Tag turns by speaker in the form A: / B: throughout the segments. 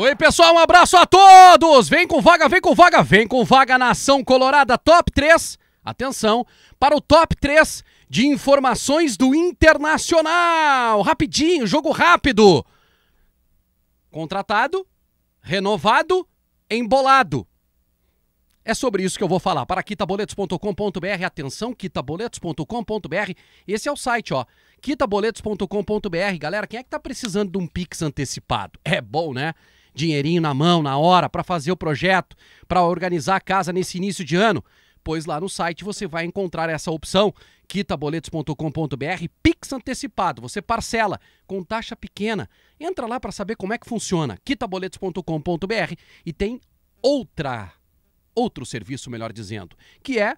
A: Oi, pessoal, um abraço a todos! Vem com vaga, vem com vaga, vem com vaga Nação Colorada Top 3. Atenção para o Top 3 de informações do Internacional. Rapidinho, jogo rápido. Contratado, renovado, embolado. É sobre isso que eu vou falar. Para quitaboletos.com.br, atenção, quitaboletos.com.br. Esse é o site, ó. quitaboletos.com.br. Galera, quem é que tá precisando de um Pix antecipado? É bom, né? dinheirinho na mão, na hora, para fazer o projeto, para organizar a casa nesse início de ano? Pois lá no site você vai encontrar essa opção, quitaboletos.com.br, Pix antecipado, você parcela com taxa pequena. Entra lá para saber como é que funciona, quitaboletos.com.br e tem outra, outro serviço, melhor dizendo, que é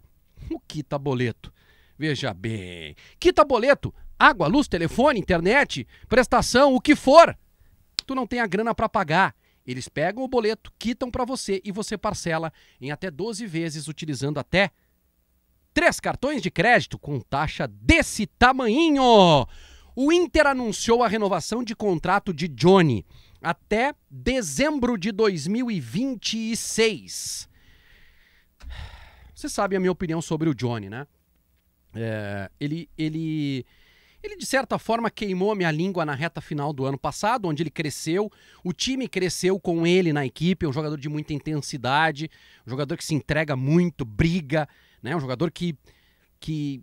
A: o Quita Boleto. Veja bem, Quita Boleto, água, luz, telefone, internet, prestação, o que for. Tu não tem a grana para pagar eles pegam o boleto, quitam para você e você parcela em até 12 vezes, utilizando até três cartões de crédito com taxa desse tamanhinho. O Inter anunciou a renovação de contrato de Johnny até dezembro de 2026. Você sabe a minha opinião sobre o Johnny, né? É, ele, ele ele, de certa forma, queimou a minha língua na reta final do ano passado, onde ele cresceu, o time cresceu com ele na equipe, é um jogador de muita intensidade, um jogador que se entrega muito, briga, né? um jogador que, que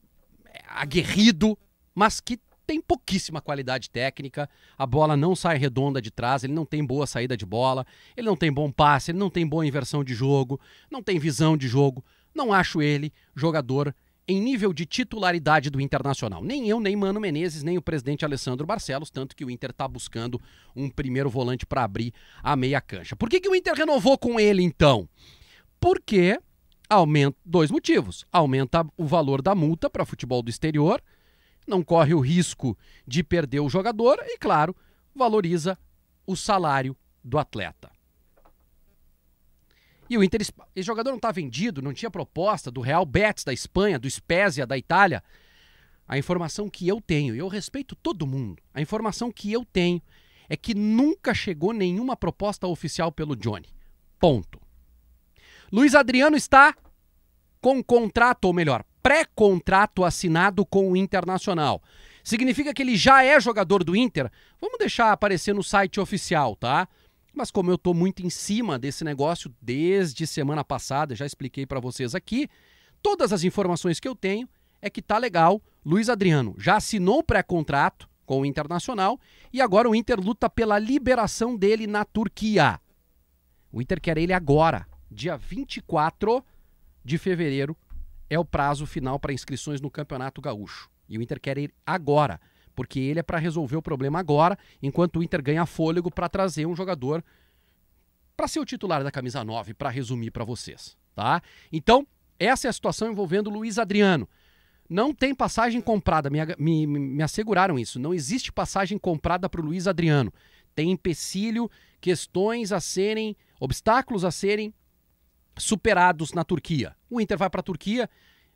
A: é aguerrido, mas que tem pouquíssima qualidade técnica, a bola não sai redonda de trás, ele não tem boa saída de bola, ele não tem bom passe, ele não tem boa inversão de jogo, não tem visão de jogo. Não acho ele jogador em nível de titularidade do Internacional. Nem eu, nem Mano Menezes, nem o presidente Alessandro Barcelos, tanto que o Inter está buscando um primeiro volante para abrir a meia cancha. Por que, que o Inter renovou com ele então? Porque aumenta dois motivos: aumenta o valor da multa para futebol do exterior, não corre o risco de perder o jogador e, claro, valoriza o salário do atleta. E o Inter, esse jogador não está vendido, não tinha proposta do Real Betis da Espanha, do Spezia da Itália. A informação que eu tenho, e eu respeito todo mundo, a informação que eu tenho é que nunca chegou nenhuma proposta oficial pelo Johnny. Ponto. Luiz Adriano está com contrato, ou melhor, pré-contrato assinado com o Internacional. Significa que ele já é jogador do Inter? Vamos deixar aparecer no site oficial, tá? Mas como eu estou muito em cima desse negócio desde semana passada, já expliquei para vocês aqui, todas as informações que eu tenho é que tá legal. Luiz Adriano já assinou o pré-contrato com o Internacional e agora o Inter luta pela liberação dele na Turquia. O Inter quer ele agora, dia 24 de fevereiro é o prazo final para inscrições no Campeonato Gaúcho. E o Inter quer ir agora porque ele é para resolver o problema agora, enquanto o Inter ganha fôlego para trazer um jogador para ser o titular da camisa 9, para resumir para vocês, tá? Então, essa é a situação envolvendo o Luiz Adriano. Não tem passagem comprada, me, me, me asseguraram isso. Não existe passagem comprada para o Luiz Adriano. Tem empecilho, questões a serem, obstáculos a serem superados na Turquia. O Inter vai para a Turquia,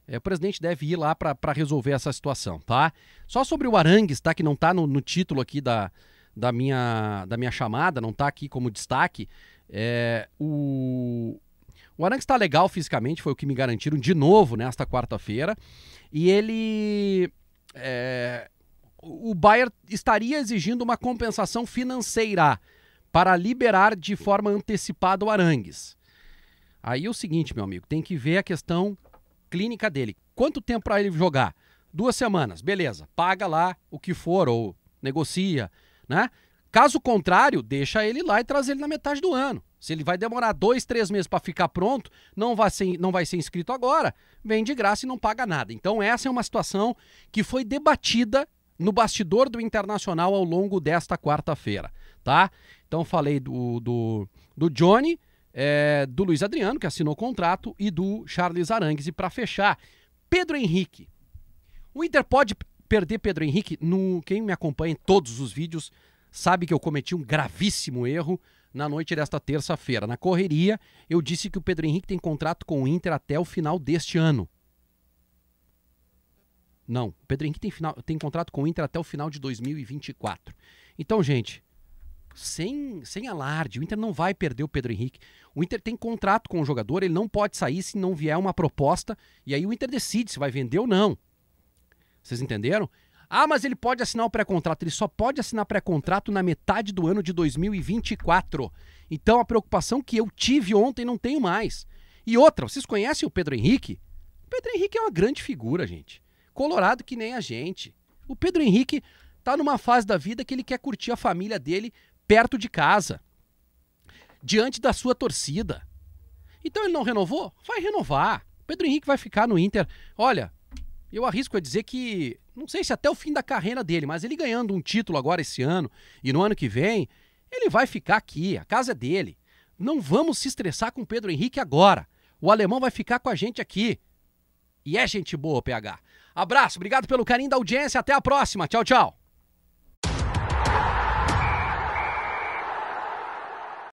A: é, o presidente deve ir lá para resolver essa situação, tá? Só sobre o Arangues, tá? Que não está no, no, título aqui da, da, minha, da minha chamada, não está aqui como destaque. É, o, o Arangues está legal fisicamente, foi o que me garantiram de novo nesta quarta-feira. E ele. É, o Bayern estaria exigindo uma compensação financeira para liberar de forma antecipada o Arangues. Aí é o seguinte, meu amigo, tem que ver a questão clínica dele. Quanto tempo para ele jogar? Duas semanas, beleza. Paga lá o que for ou negocia, né? Caso contrário, deixa ele lá e traz ele na metade do ano. Se ele vai demorar dois, três meses para ficar pronto, não vai, ser, não vai ser inscrito agora, vem de graça e não paga nada. Então, essa é uma situação que foi debatida no bastidor do Internacional ao longo desta quarta-feira, tá? Então, falei do, do, do Johnny, é, do Luiz Adriano, que assinou o contrato, e do Charles Arangues. E para fechar, Pedro Henrique. O Inter pode perder Pedro Henrique. No, quem me acompanha em todos os vídeos sabe que eu cometi um gravíssimo erro na noite desta terça-feira. Na correria, eu disse que o Pedro Henrique tem contrato com o Inter até o final deste ano. Não, o Pedro Henrique tem, final, tem contrato com o Inter até o final de 2024. Então, gente, sem, sem alarde. O Inter não vai perder o Pedro Henrique. O Inter tem contrato com o jogador, ele não pode sair se não vier uma proposta. E aí o Inter decide se vai vender ou não. Vocês entenderam? Ah, mas ele pode assinar o pré-contrato. Ele só pode assinar pré-contrato na metade do ano de 2024. Então a preocupação que eu tive ontem não tenho mais. E outra, vocês conhecem o Pedro Henrique? O Pedro Henrique é uma grande figura, gente. Colorado que nem a gente. O Pedro Henrique tá numa fase da vida que ele quer curtir a família dele perto de casa, diante da sua torcida. Então ele não renovou? Vai renovar. Pedro Henrique vai ficar no Inter. Olha, eu arrisco a dizer que, não sei se até o fim da carreira dele, mas ele ganhando um título agora esse ano e no ano que vem, ele vai ficar aqui, a casa é dele. Não vamos se estressar com Pedro Henrique agora. O alemão vai ficar com a gente aqui. E é gente boa, PH. Abraço, obrigado pelo carinho da audiência. Até a próxima. Tchau, tchau.